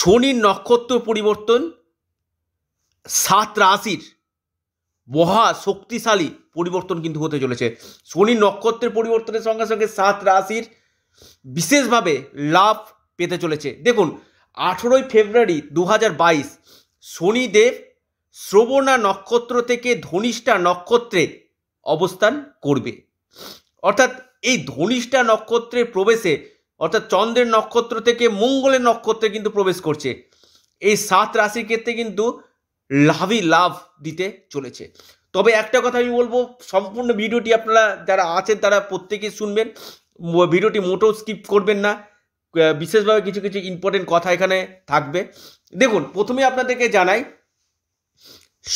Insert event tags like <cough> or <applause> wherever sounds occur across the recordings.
শনির নক্ষত্র পরিবর্তন সাত রাশির মহা শক্তিশালী পরিবর্তন কিন্তু হতে চলেছে শনির নক্ষত্রের পরিবর্তনের সঙ্গে সঙ্গে সাত রাশির বিশেষভাবে লাভ পেতে চলেছে দেখুন আঠেরোই ফেব্রুয়ারি দু হাজার বাইশ শনিদেব শ্রবণা নক্ষত্র থেকে ধনিষ্ঠা নক্ষত্রে অবস্থান করবে অর্থাৎ এই ধনিষ্ঠা নক্ষত্রের প্রবেশে অর্থাৎ চন্দ্রের নক্ষত্র থেকে মঙ্গলের নক্ষত্রে কিন্তু প্রবেশ করছে এই সাত রাশির ক্ষেত্রে কিন্তু লাভই লাভ দিতে চলেছে তবে একটা কথা আমি বলবো সম্পূর্ণ ভিডিওটি আপনারা যারা আছেন তারা প্রত্যেকেই শুনবেন ভিডিওটি মোটেও স্কিপ করবেন না বিশেষভাবে কিছু কিছু ইম্পর্টেন্ট কথা এখানে থাকবে দেখুন প্রথমে আপনাদেরকে জানাই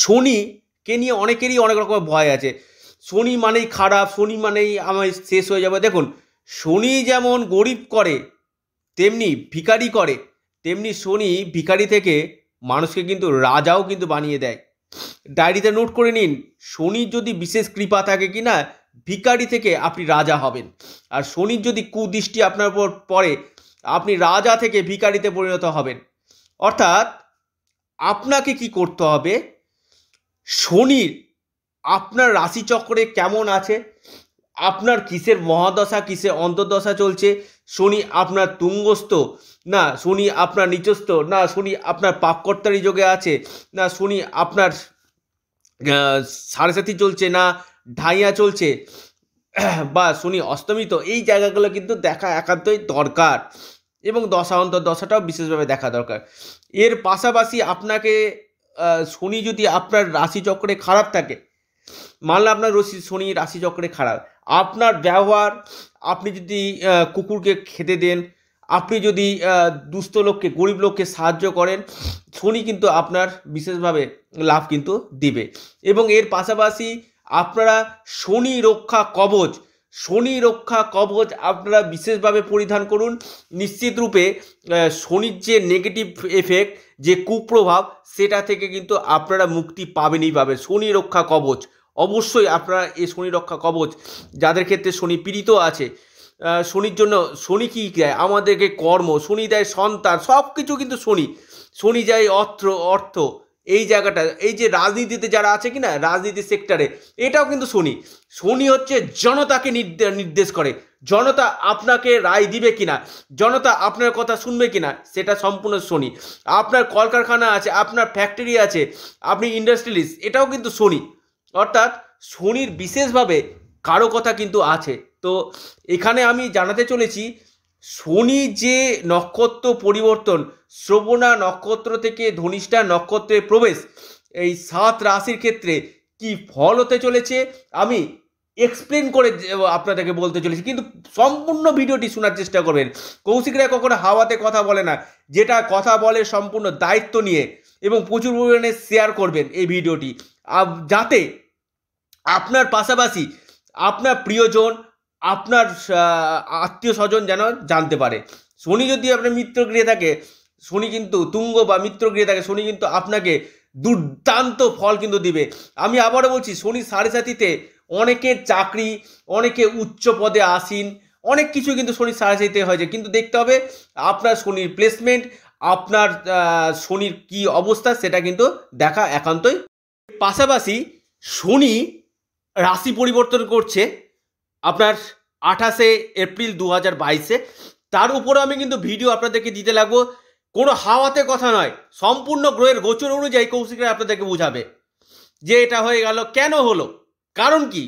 শনিকে নিয়ে অনেকেরই অনেক রকমের ভয় আছে শনি মানেই খারাপ শনি মানেই আমার শেষ হয়ে যাবে দেখুন শনি যেমন গরিব করে তেমনি ভিখারি করে তেমনি শনি ভিখারি থেকে মানুষকে কিন্তু রাজাও কিন্তু বানিয়ে দেয় ডায়েরিতে নোট করে নিন শনির যদি বিশেষ কৃপা থাকে কি না ভিকারি থেকে আপনি রাজা হবেন আর শনির যদি কুদৃষ্টি আপনার উপর পড়ে আপনি রাজা থেকে ভিকারিতে পরিণত হবেন অর্থাৎ আপনাকে কি করতে হবে শনির আপনার রাশিচক্রে কেমন আছে আপনার কিসের মহাদশা কিসের অন্তর্দশা চলছে শনি আপনার তুঙ্গস্থ না শনি আপনার নিচস্থ না শনি আপনার পাপকর্তারি যোগে আছে না শনি আপনার সাড়ে সাথী চলছে না ঢাইয়া চলছে <clears throat> বা শনি অস্তমিত এই জায়গাগুলো কিন্তু দেখা একান্তই দরকার এবং দশা অন্তর দশাটাও বিশেষভাবে দেখা দরকার এর পাশাপাশি আপনাকে শনি যদি আপনার রাশিচক্রে খারাপ থাকে মানলাম আপনার রশি শনি রাশিচক্রে খারাপ আপনার ব্যবহার আপনি যদি কুকুরকে খেতে দেন আপনি যদি দুস্থ লোককে গরিব লোককে সাহায্য করেন শনি কিন্তু আপনার বিশেষভাবে লাভ কিন্তু দিবে এবং এর পাশাপাশি আপনারা শনি রক্ষা কবচ শনি রক্ষা কবচ আপনারা বিশেষভাবে পরিধান করুন নিশ্চিত রূপে শনির যে নেগেটিভ এফেক্ট যে কুপ্রভাব সেটা থেকে কিন্তু আপনারা মুক্তি পাবেনই পাবে শনি রক্ষা কবচ অবশ্যই আপনারা এই শনি রক্ষা কবচ যাদের ক্ষেত্রে শনি পীড়িত আছে শনির জন্য শনি কী দেয় আমাদেরকে কর্ম শনি দেয় সন্তান সব কিছু কিন্তু শনি শনি যায় অর্থ অর্থ এই জায়গাটা এই যে রাজনীতিতে যারা আছে কি না রাজনীতি সেক্টরে এটাও কিন্তু শনি শনি হচ্ছে জনতাকে নির্দেশ করে জনতা আপনাকে রায় দিবে কিনা জনতা আপনার কথা শুনবে কিনা সেটা সম্পূর্ণ শনি আপনার কলকারখানা আছে আপনার ফ্যাক্টরি আছে আপনি ইন্ডাস্ট্রিয়ালিস্ট এটাও কিন্তু শনি অর্থাৎ শনির বিশেষভাবে কারো কথা কিন্তু আছে তো এখানে আমি জানাতে চলেছি শনি যে নক্ষত্র পরিবর্তন শ্রবণা নক্ষত্র থেকে ধনিষ্ঠা নক্ষত্রে প্রবেশ এই সাত রাশির ক্ষেত্রে কি ফল হতে চলেছে আমি এক্সপ্লেন করে আপনাদেরকে বলতে চলেছি কিন্তু সম্পূর্ণ ভিডিওটি শোনার চেষ্টা করবেন কৌশিকরা কখনো হাওয়াতে কথা বলে না যেটা কথা বলে সম্পূর্ণ দায়িত্ব নিয়ে এবং প্রচুর পরিমাণে শেয়ার করবেন এই ভিডিওটি যাতে আপনার পাশাপাশি আপনার প্রিয়জন আপনার আত্মীয় স্বজন যেন জানতে পারে শনি যদি আপনার মিত্র গৃহে থাকে শনি কিন্তু তুঙ্গ বা মিত্র গৃহে থাকে শনি কিন্তু আপনাকে দুর্দান্ত ফল কিন্তু দিবে আমি আবারও বলছি শনি সাড়ে সাথীতে অনেকের চাকরি অনেকে উচ্চ পদে আসীন অনেক কিছু কিন্তু শনির সাড়ে সাতিতে হয়েছে কিন্তু দেখতে হবে আপনার শনির প্লেসমেন্ট আপনার শনির কি অবস্থা সেটা কিন্তু দেখা একান্তই পাশাপাশি শনি রাশি পরিবর্তন করছে আপনার আঠাশে এপ্রিল দু হাজার বাইশে তার উপরে আমি কিন্তু ভিডিও আপনাদেরকে দিতে লাগবো কোনো হাওয়াতে কথা নয় সম্পূর্ণ গ্রহের গোচর অনুযায়ী কৌশিকরা আপনাদেরকে বুঝাবে যে এটা হয়ে গেল কেন হলো কারণ কি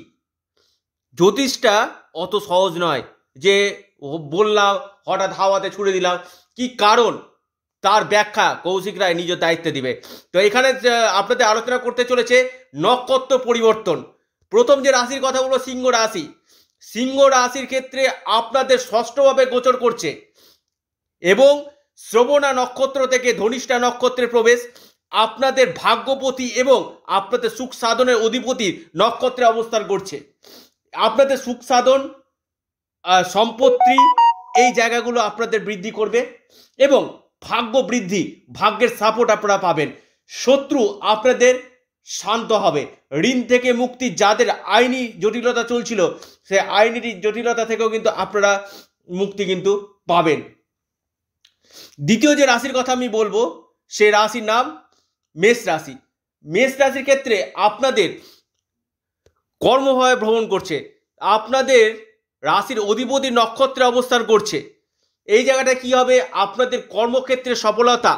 জ্যোতিষটা অত সহজ নয় যে বললাম হঠাৎ হাওয়াতে ছুড়ে দিলাম কি কারণ তার ব্যাখ্যা কৌশিক রায় নিজ দায়িত্বে দিবে তো এখানে আপনাদের আলোচনা করতে চলেছে নক্ষত্র পরিবর্তন প্রথম যে রাশির কথা বলবো সিংহ রাশি সিংহ রাশির ক্ষেত্রে আপনাদের ষষ্ঠভাবে গোচর করছে এবং শ্রবণা নক্ষত্র থেকে ধনিষ্ঠা নক্ষত্রের প্রবেশ আপনাদের ভাগ্যপতি এবং আপনাদের সুখ সাধনের অধিপতির নক্ষত্রে অবস্থান করছে আপনাদের সুখ সাধন সম্পত্তি এই জায়গাগুলো আপনাদের বৃদ্ধি করবে এবং ভাগ্য বৃদ্ধি ভাগ্যের সাপোর্ট আপনারা পাবেন শত্রু আপনাদের শান্ত হবে ঋণ থেকে মুক্তি যাদের আইনি জটিলতা চলছিল সে আইনি জটিলতা থেকেও কিন্তু আপনারা মুক্তি কিন্তু পাবেন দ্বিতীয় যে রাশির কথা আমি বলবো সে রাশির নাম মেষ রাশি মেষ রাশির ক্ষেত্রে আপনাদের কর্মভাবে ভ্রমণ করছে আপনাদের রাশির অধিপতি নক্ষত্রে অবস্থান করছে এই জায়গাটা কি হবে আপনাদের কর্মক্ষেত্রে সফলতা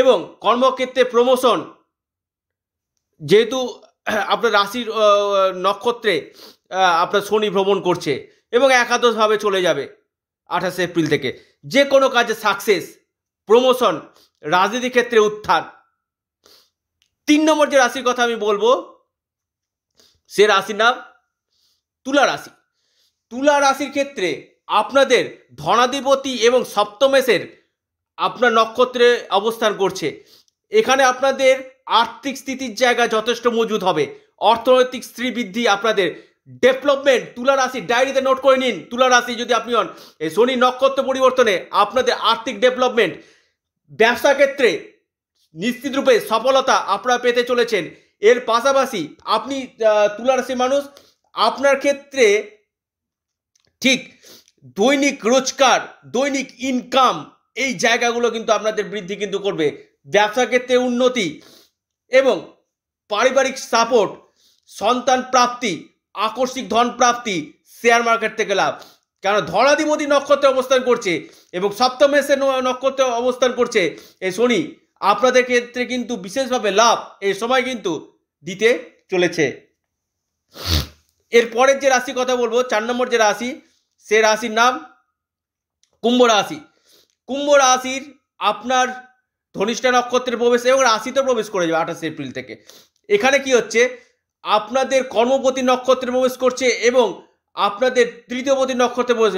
এবং কর্মক্ষেত্রে প্রমোশন যেহেতু আপনার রাশির নক্ষত্রে আপনার শনি ভ্রমণ করছে এবং একাদশভাবে চলে যাবে আঠাশে এপ্রিল থেকে যে কোনো কাজে সাকসেস প্রমোশন রাজনীতি ক্ষেত্রে উত্থান তিন নম্বর যে রাশির কথা আমি বলবো সে রাশির নাম তুলা রাশি তুলা রাশির ক্ষেত্রে আপনাদের ধনাধিপতি এবং সপ্তমেশের আপনার নক্ষত্রে অবস্থান করছে এখানে আপনাদের আর্থিক স্থিতির জায়গা যথেষ্ট মজুদ হবে অর্থনৈতিক স্ত্রী বৃদ্ধি আপনাদের ডেভেলপমেন্ট তুলা রাশি ডায়েরিতে নোট করে নিন তুলা রাশি যদি আপনি হন এই শনি নক্ষত্র পরিবর্তনে আপনাদের আর্থিক ডেভেলপমেন্ট ব্যবসা ক্ষেত্রে নিশ্চিতরূপে সফলতা আপনারা পেতে চলেছেন এর পাশাপাশি আপনি তুলা মানুষ আপনার ক্ষেত্রে ঠিক দৈনিক রোজগার দৈনিক ইনকাম এই জায়গাগুলো কিন্তু আপনাদের বৃদ্ধি কিন্তু করবে ব্যবসা ক্ষেত্রে উন্নতি এবং পারিবারিক সাপোর্ট সন্তান প্রাপ্তি আকস্মিক ধন প্রাপ্তি শেয়ার মার্কেট থেকে লাভ কেন ধনাধিপতি নক্ষত্রে অবস্থান করছে এবং সপ্তম এসে নক্ষত্রে অবস্থান করছে এই শনি আপনাদের ক্ষেত্রে কিন্তু বিশেষভাবে লাভ এই সময় কিন্তু দিতে চলেছে এরপরের যে রাশি কথা বলবো চার নম্বর যে রাশি সে রাশির নাম কুম্ভ রাশি কুম্ভ রাশির আপনার ধনিষ্ঠা নক্ষত্রে প্রবেশ এবং রাশিতে প্রবেশ করে যাবে আঠাশে এপ্রিল থেকে এখানে কি হচ্ছে আপনাদের কর্মপতি নক্ষত্রে প্রবেশ করছে এবং আপনাদের তৃতীয়পতি নক্ষত্রে প্রবেশ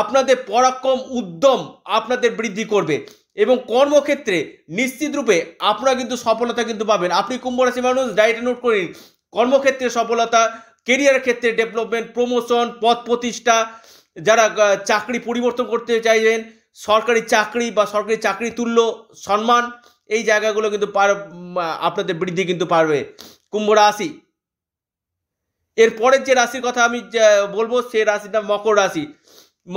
আপনাদের পরাক্রম উদ্যম আপনাদের বৃদ্ধি করবে এবং কর্মক্ষেত্রে নিশ্চিতরূপে আপনারা কিন্তু সফলতা কিন্তু পাবেন আপনি কুম্ভ রাশি মানুষ ডায়েটে নোট করে নিন কর্মক্ষেত্রে সফলতা কেরিয়ার ক্ষেত্রে ডেভেলপমেন্ট প্রমোশন পথ প্রতিষ্ঠা যারা চাকরি পরিবর্তন করতে চাইবেন সরকারি চাকরি বা সরকারি চাকরি তুল্য সম্মান এই জায়গাগুলো কিন্তু পার আপনাদের বৃদ্ধি কিন্তু পারবে কুম্ভ রাশি এরপরের যে রাশির কথা আমি বলবো সে রাশিটা মকর রাশি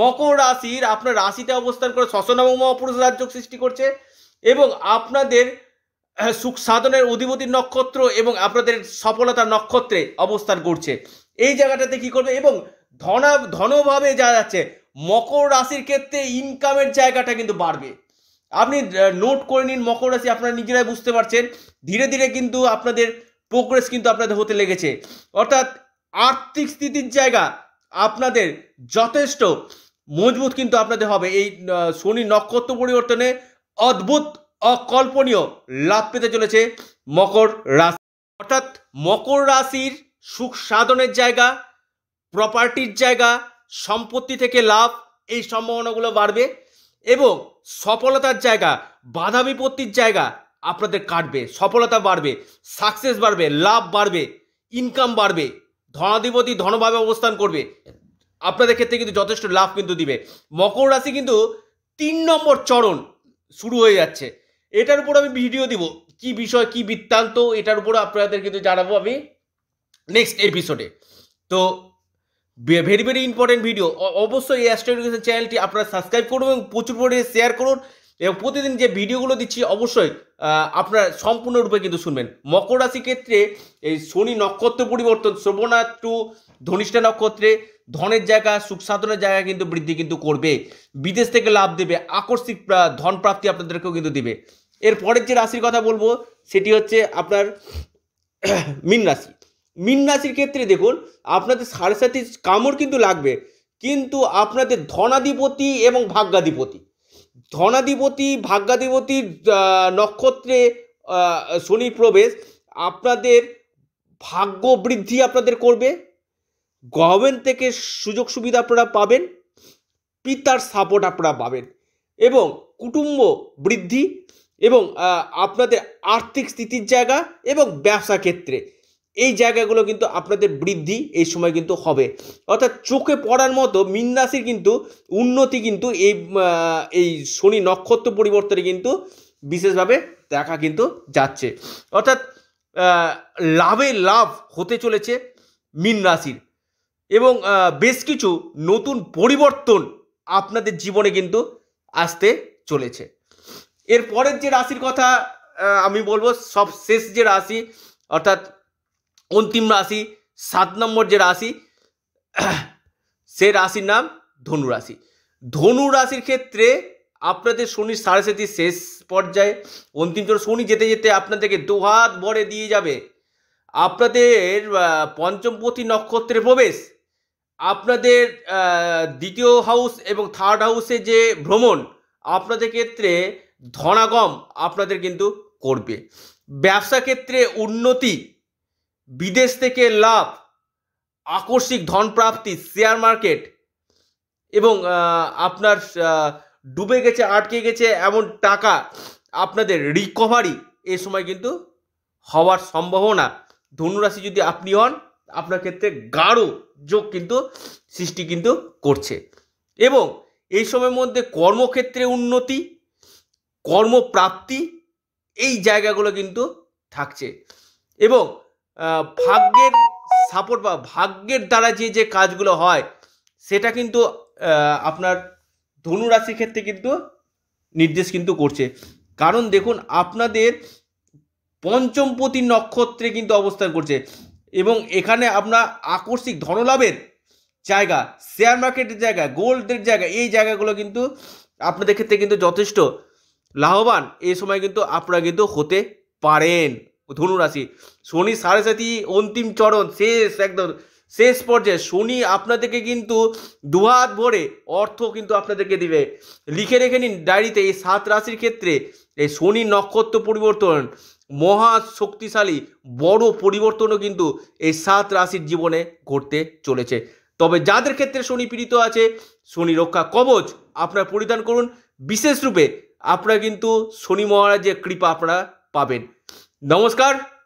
মকর রাশির আপনার রাশিতে অবস্থান করে শ্বসন এবং মহাপুরুষ রাজ্য সৃষ্টি করছে এবং আপনাদের সুখ সাধনের অধিপতি নক্ষত্র এবং আপনাদের সফলতা নক্ষত্রে অবস্থান করছে এই জায়গাটাতে কি করবে এবং ধনা ধনভাবে যা যাচ্ছে মকর রাশির ক্ষেত্রে ইনকামের জায়গাটা কিন্তু বাড়বে আপনি নোট করে নিন মকর রাশি আপনারা নিজেরাই বুঝতে পারছেন ধীরে ধীরে কিন্তু আপনাদের প্রোগ্রেস কিন্তু আপনাদের হতে লেগেছে অর্থাৎ আর্থিক স্থিতির জায়গা আপনাদের যথেষ্ট মজবুত কিন্তু আপনাদের হবে এই শনি নক্ষত্র পরিবর্তনে অদ্ভুত অকল্পনীয় লাভ পেতে চলেছে মকর রাশি অর্থাৎ মকর রাশির সুখ সাধনের জায়গা প্রপার্টির জায়গা সম্পত্তি থেকে লাভ এই সম্ভাবনাগুলো বাড়বে এবং সফলতার জায়গা বাধা বিপত্তির জায়গা আপনাদের কাটবে সফলতা বাড়বে সাকসেস বাড়বে লাভ বাড়বে ইনকাম বাড়বে ধনাধিপতি ধনভাবে অবস্থান করবে আপনাদের ক্ষেত্রে কিন্তু যথেষ্ট লাভ কিন্তু দিবে মকর রাশি কিন্তু তিন নম্বর চরণ শুরু হয়ে যাচ্ছে এটার উপর আমি ভিডিও দিব কি বিষয় কি বৃত্তান্ত এটার উপর আপনাদের কিন্তু জানাবো আমি নেক্সট এপিসোডে তো ভেরি ভেরি ইম্পর্টেন্ট ভিডিও অবশ্যই এই অ্যাস্ট্রো এডুকেশন চ্যানেলটি আপনারা সাবস্ক্রাইব করুন এবং প্রচুর পরিমাণে শেয়ার করুন এবং প্রতিদিন যে ভিডিওগুলো দিচ্ছি অবশ্যই আপনারা সম্পূর্ণরূপে কিন্তু শুনবেন মকর রাশি ক্ষেত্রে এই শনি নক্ষত্র পরিবর্তন শ্রবণা টু ধনিষ্ঠা নক্ষত্রে ধনের জায়গা সুখ সাধনের জায়গা কিন্তু বৃদ্ধি কিন্তু করবে বিদেশ থেকে লাভ দেবে আকস্মিক ধন প্রাপ্তি আপনাদেরকেও কিন্তু দেবে এর পরের যে রাশির কথা বলবো সেটি হচ্ছে আপনার <clears throat> মীন রাশি মিন রাশির ক্ষেত্রে দেখুন আপনাদের সাড়ে সাথী কামড় কিন্তু লাগবে কিন্তু আপনাদের ধনাধিপতি এবং ভাগ্যাধিপতি ধনাধিপতি ভাগ্যাধিপতির নক্ষত্রে শনি প্রবেশ আপনাদের ভাগ্য বৃদ্ধি আপনাদের করবে গভর্নমেন্ট থেকে সুযোগ সুবিধা আপনারা পাবেন পিতার সাপোর্ট আপনারা পাবেন এবং কুটুম্ব বৃদ্ধি এবং আপনাদের আর্থিক স্থিতির জায়গা এবং ব্যবসা ক্ষেত্রে এই জায়গাগুলো কিন্তু আপনাদের বৃদ্ধি এই সময় কিন্তু হবে অর্থাৎ চোখে পড়ার মতো মিনরাশির কিন্তু উন্নতি কিন্তু এই এই শনি নক্ষত্র পরিবর্তনে কিন্তু বিশেষভাবে দেখা কিন্তু যাচ্ছে অর্থাৎ লাভে লাভ হতে চলেছে মিনরাশির রাশির এবং বেশ কিছু নতুন পরিবর্তন আপনাদের জীবনে কিন্তু আসতে চলেছে এর পরের যে রাশির কথা আমি বলবো সব শেষ যে রাশি অর্থাৎ অন্তিম রাশি সাত নম্বর যে রাশি সে রাশির নাম ধনু রাশি ধনু রাশির ক্ষেত্রে আপনাদের শনি সাড়ে সাথে শেষ পর্যায়ে অন্তিম চরণ শনি যেতে যেতে আপনাদেরকে দুহাত ভরে দিয়ে যাবে আপনাদের পঞ্চমপতি নক্ষত্রে প্রবেশ আপনাদের দ্বিতীয় হাউস এবং থার্ড হাউসে যে ভ্রমণ আপনাদের ক্ষেত্রে ধনাগম আপনাদের কিন্তু করবে ব্যবসা ক্ষেত্রে উন্নতি বিদেশ থেকে লাভ আকস্মিক ধনপ্রাপ্তি শেয়ার মার্কেট এবং আপনার ডুবে গেছে আটকে গেছে এমন টাকা আপনাদের রিকভারি এ সময় কিন্তু হওয়ার সম্ভাবনা ধনুরাশি যদি আপনি হন আপনার ক্ষেত্রে গাঢ় যোগ কিন্তু সৃষ্টি কিন্তু করছে এবং এই সময়ের মধ্যে কর্মক্ষেত্রে উন্নতি কর্মপ্রাপ্তি এই জায়গাগুলো কিন্তু থাকছে এবং ভাগ্যের সাপোর্ট বা ভাগ্যের দ্বারা যে যে কাজগুলো হয় সেটা কিন্তু আপনার ধনুরাশির ক্ষেত্রে কিন্তু নির্দেশ কিন্তু করছে কারণ দেখুন আপনাদের পঞ্চমপতি নক্ষত্রে কিন্তু অবস্থান করছে এবং এখানে আপনার আকস্মিক ধনলাভের জায়গা শেয়ার মার্কেটের জায়গা গোল্ডের জায়গা এই জায়গাগুলো কিন্তু আপনাদের ক্ষেত্রে কিন্তু যথেষ্ট লাভবান এই সময় কিন্তু আপনারা কিন্তু হতে পারেন ধনুরাশি শনি সাড়ে সাতি অন্তিম চরণ শেষ একদম শেষ পর্যায়ে শনি আপনাদেরকে কিন্তু দুহাত ভরে অর্থ কিন্তু আপনাদেরকে দিবে লিখে রেখে নিন ডায়েরিতে এই সাত রাশির ক্ষেত্রে এই শনি নক্ষত্র পরিবর্তন মহা শক্তিশালী বড় পরিবর্তনও কিন্তু এই সাত রাশির জীবনে ঘটতে চলেছে তবে যাদের ক্ষেত্রে শনি পীড়িত আছে শনি রক্ষা কবচ আপনারা পরিধান করুন বিশেষ রূপে আপনারা কিন্তু শনি মহারাজের কৃপা আপনারা পাবেন नमस्कार